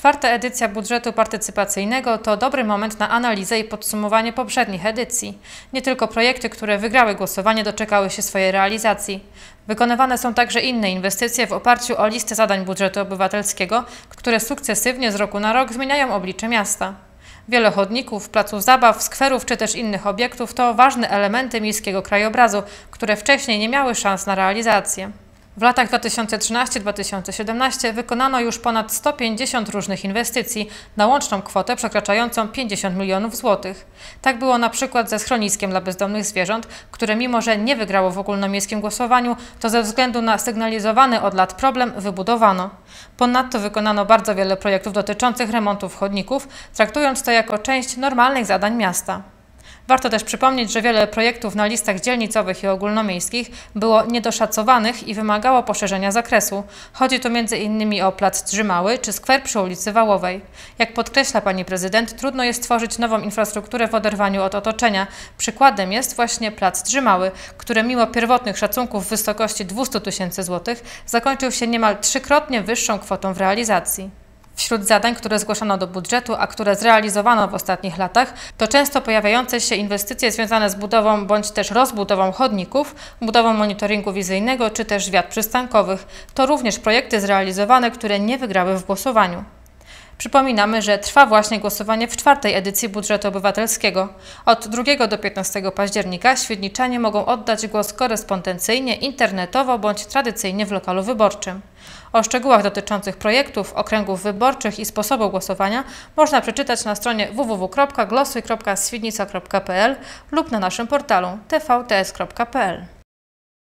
Czwarta edycja budżetu partycypacyjnego to dobry moment na analizę i podsumowanie poprzednich edycji. Nie tylko projekty, które wygrały głosowanie, doczekały się swojej realizacji. Wykonywane są także inne inwestycje w oparciu o listę zadań budżetu obywatelskiego, które sukcesywnie z roku na rok zmieniają oblicze miasta. Wiele chodników, placów zabaw, skwerów czy też innych obiektów to ważne elementy miejskiego krajobrazu, które wcześniej nie miały szans na realizację. W latach 2013-2017 wykonano już ponad 150 różnych inwestycji na łączną kwotę przekraczającą 50 milionów złotych. Tak było na przykład ze schroniskiem dla bezdomnych zwierząt, które mimo że nie wygrało w ogólnomiejskim głosowaniu, to ze względu na sygnalizowany od lat problem wybudowano. Ponadto wykonano bardzo wiele projektów dotyczących remontów chodników, traktując to jako część normalnych zadań miasta. Warto też przypomnieć, że wiele projektów na listach dzielnicowych i ogólnomiejskich było niedoszacowanych i wymagało poszerzenia zakresu. Chodzi tu m.in. o plac Drzymały czy skwer przy ulicy Wałowej. Jak podkreśla pani prezydent, trudno jest tworzyć nową infrastrukturę w oderwaniu od otoczenia. Przykładem jest właśnie plac Drzymały, który mimo pierwotnych szacunków w wysokości 200 tysięcy złotych zakończył się niemal trzykrotnie wyższą kwotą w realizacji. Wśród zadań, które zgłoszono do budżetu, a które zrealizowano w ostatnich latach, to często pojawiające się inwestycje związane z budową bądź też rozbudową chodników, budową monitoringu wizyjnego czy też wiat przystankowych. To również projekty zrealizowane, które nie wygrały w głosowaniu. Przypominamy, że trwa właśnie głosowanie w czwartej edycji budżetu obywatelskiego. Od 2 do 15 października świetniczanie mogą oddać głos korespondencyjnie, internetowo bądź tradycyjnie w lokalu wyborczym. O szczegółach dotyczących projektów, okręgów wyborczych i sposobu głosowania można przeczytać na stronie www.glosuj.świdnica.pl lub na naszym portalu tvts.pl.